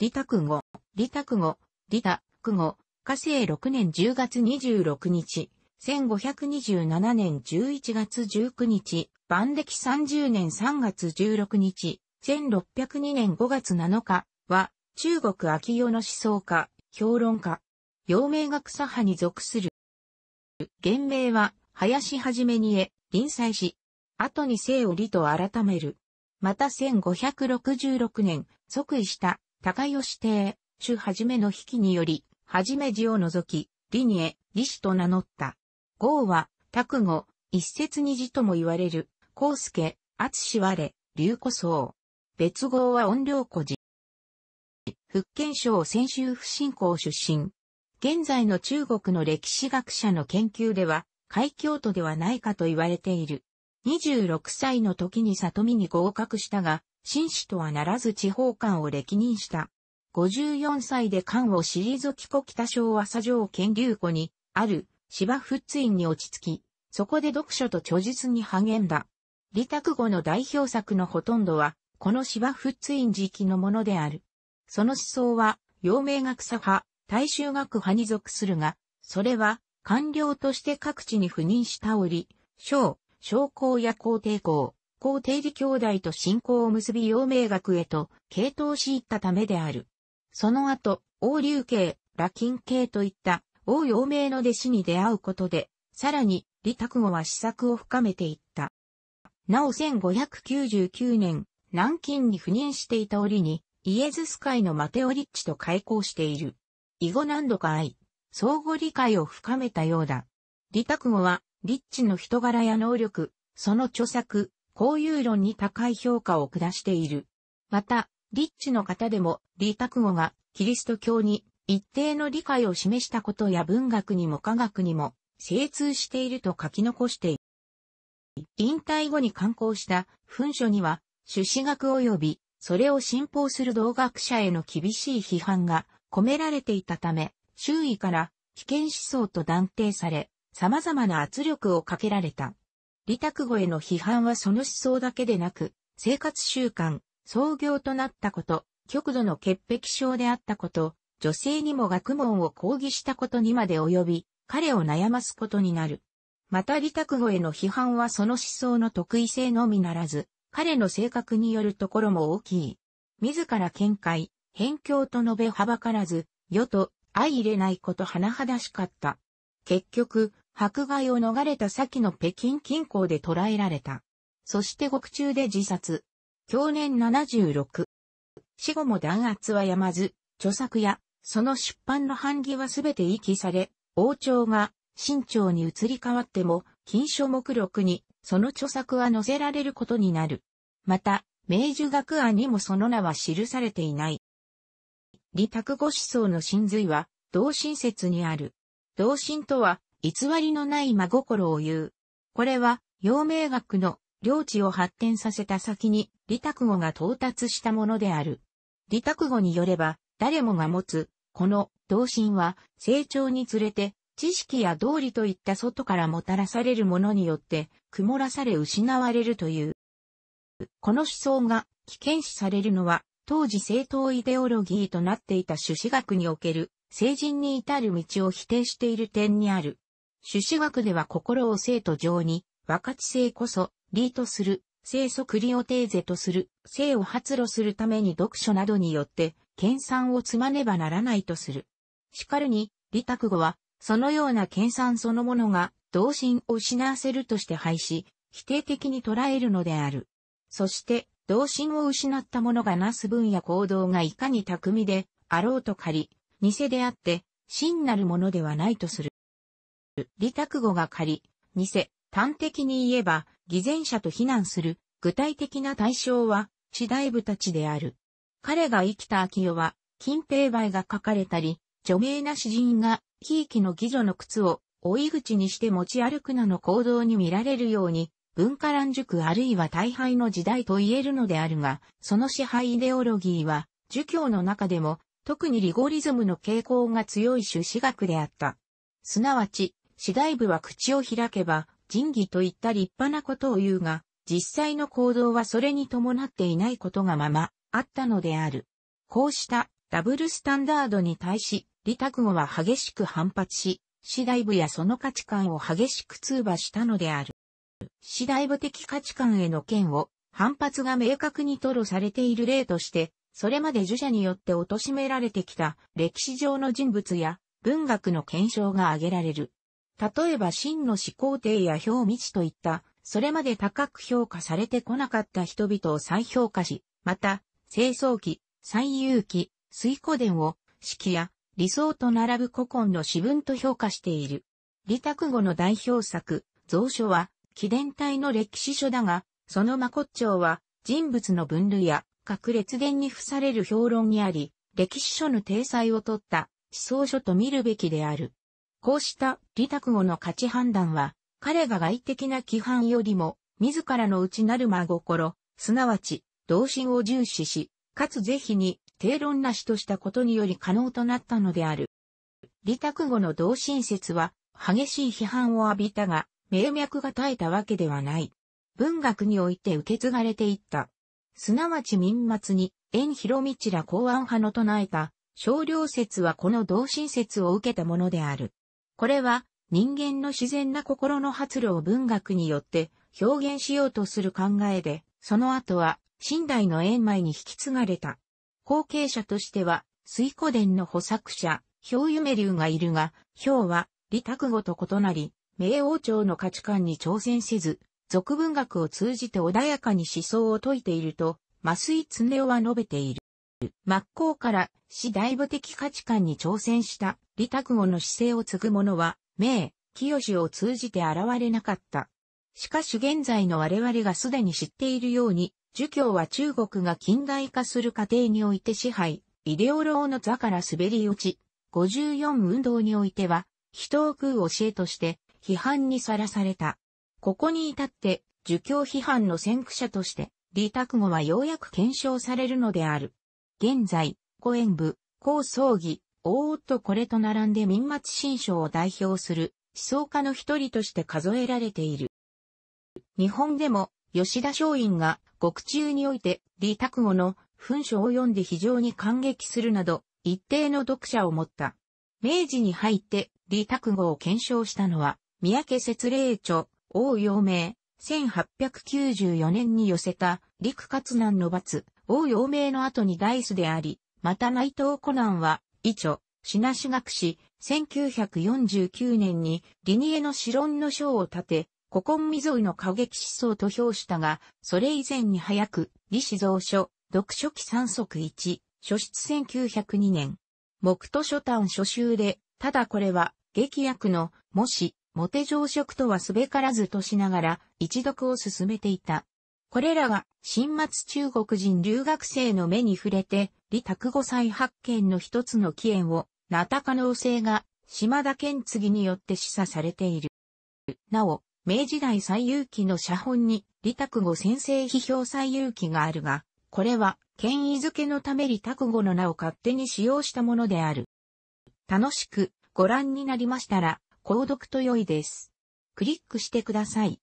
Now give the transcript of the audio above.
リタク語、リタク語、リタク語、火星6年10月26日、1527年11月19日、万暦30年3月16日、1602年5月7日は、中国秋代の思想家、評論家、陽明学左派に属する。原名は、林はじめにえ、臨済し、後に生を理と改める。また1566年、即位した高吉帝、主はじめの引きにより、はじめ字を除き、理にえ、理師と名乗った。豪は、卓語、一説二字とも言われる、康介、厚わ我、竜子僧。別号は音量古寺。福建省泉州不信仰出身。現在の中国の歴史学者の研究では、海峡都ではないかと言われている。26歳の時に里見に合格したが、紳士とはならず地方官を歴任した。54歳で官を退き小北昭和佐城県流湖に、ある芝仏院に落ち着き、そこで読書と著述に励んだ。李卓後の代表作のほとんどは、この芝仏院時期のものである。その思想は、陽明学左派、大衆学派に属するが、それは、官僚として各地に赴任した折、小、将校や皇帝校、高定理兄弟と信仰を結び陽明学へと系統しいったためである。その後、王流慶、羅金慶といった王陽明の弟子に出会うことで、さらに李卓吾は試作を深めていった。なお1599年、南京に赴任していた折に、イエズス会のマテオリッチと開校している。以後何度か会い、相互理解を深めたようだ。李卓吾は、リッチの人柄や能力、その著作、いう論に高い評価を下している。また、リッチの方でも、李卓語がキリスト教に一定の理解を示したことや文学にも科学にも精通していると書き残している。引退後に刊行した文書には、朱子学及び、それを信奉する同学者への厳しい批判が込められていたため、周囲から危険思想と断定され、様々な圧力をかけられた。利拓語への批判はその思想だけでなく、生活習慣、創業となったこと、極度の潔癖症であったこと、女性にも学問を抗議したことにまで及び、彼を悩ますことになる。また利拓語への批判はその思想の得意性のみならず、彼の性格によるところも大きい。自ら見解、偏境と述べはばからず、世と相入れないこと甚だしかった。結局、迫害を逃れた先の北京近郊で捕らえられた。そして獄中で自殺。去年76。死後も弾圧はやまず、著作や、その出版の版木はすべて遺棄され、王朝が、清朝に移り変わっても、禁書目録に、その著作は載せられることになる。また、明治学案にもその名は記されていない。李卓語思想の真髄は、同心説にある。同心とは、偽りのない真心を言う。これは、陽明学の領地を発展させた先に、利卓語が到達したものである。利卓語によれば、誰もが持つ、この、同心は、成長につれて、知識や道理といった外からもたらされるものによって、曇らされ失われるという。この思想が危険視されるのは、当時正当イデオロギーとなっていた朱子学における、成人に至る道を否定している点にある。朱子学では心を生と情に、かち性こそ、理とする、生素クリオテーゼとする、性を発露するために読書などによって、研鑽を積まねばならないとする。しかるに、利卓語は、そのような研鑽そのものが、同心を失わせるとして廃止、否定的に捉えるのである。そして、同心を失った者がなす分や行動がいかに巧みで、あろうと仮、偽であって、真なるものではないとする。、利託語が借り、偽、端的に言えば、偽善者と非難する、具体的な対象は、地大部たちである。彼が生きた秋代は、金平梅が書かれたり、著名な詩人が、ひいきの義女の靴を、追い口にして持ち歩くなの行動に見られるように、文化乱塾あるいは大敗の時代と言えるのであるが、その支配イデオロギーは、儒教の中でも、特にリゴリズムの傾向が強い朱子学であった。すなわち、次第部は口を開けば、仁義といった立派なことを言うが、実際の行動はそれに伴っていないことがまま、あったのである。こうしたダブルスタンダードに対し、利卓語は激しく反発し、次第部やその価値観を激しく通話したのである。次第部的価値観への剣を反発が明確に吐露されている例として、それまで儒者によって貶められてきた歴史上の人物や文学の検証が挙げられる。例えば真の始皇帝や表道といった、それまで高く評価されてこなかった人々を再評価し、また、清掃期、最優期、水古伝を、式や理想と並ぶ古今の詩文と評価している。李卓語の代表作、蔵書は、紀伝体の歴史書だが、その真骨頂は、人物の分類や、各列伝に付される評論にあり、歴史書の体裁を取った、思想書と見るべきである。こうした利卓語の価値判断は、彼が外的な規範よりも、自らの内なる真心、すなわち、同心を重視し、かつ是非に、定論なしとしたことにより可能となったのである。利卓語の同心説は、激しい批判を浴びたが、名脈が絶えたわけではない。文学において受け継がれていった。すなわち民末に、縁広道ら公安派の唱えた、少量説はこの同心説を受けたものである。これは人間の自然な心の発露を文学によって表現しようとする考えで、その後は新代の円前に引き継がれた。後継者としては、水古伝の補作者、氷夢流がいるが、氷は、李卓語と異なり、明王朝の価値観に挑戦せず、俗文学を通じて穏やかに思想を説いていると、麻酔常夫は述べている。真っ向から死大部的価値観に挑戦した利卓語の姿勢を継ぐ者は、名、清を通じて現れなかった。しかし現在の我々がすでに知っているように、儒教は中国が近代化する過程において支配、イデオローの座から滑り落ち、54運動においては、人を食う教えとして批判にさらされた。ここに至って、儒教批判の先駆者として、李卓語はようやく検証されるのである。現在、五演部、高葬儀、大夫これと並んで民末新書を代表する思想家の一人として数えられている。日本でも吉田松陰が獄中において李卓吾の文章を読んで非常に感激するなど一定の読者を持った。明治に入って李卓吾を検証したのは三宅節霊著、王陽明、1894年に寄せた陸活難の罰、王陽明の後にダイスであり、また内藤コナンは、伊著、品志学士、1949年に、リニエの詩論の章を立て、古今未曾有の過激思想と評したが、それ以前に早く、李子蔵書、読書記三足1、書室1902年。木と書単書集で、ただこれは、劇役の、もし、モテ常食とはすべからずとしながら、一読を進めていた。これらが、新末中国人留学生の目に触れて、李卓五再発見の一つの起源を、なった可能性が、島田健次によって示唆されている。なお、明治代最有記の写本に、李卓五先生批評最有記があるが、これは、権威づけのため李卓五の名を勝手に使用したものである。楽しくご覧になりましたら、購読と良いです。クリックしてください。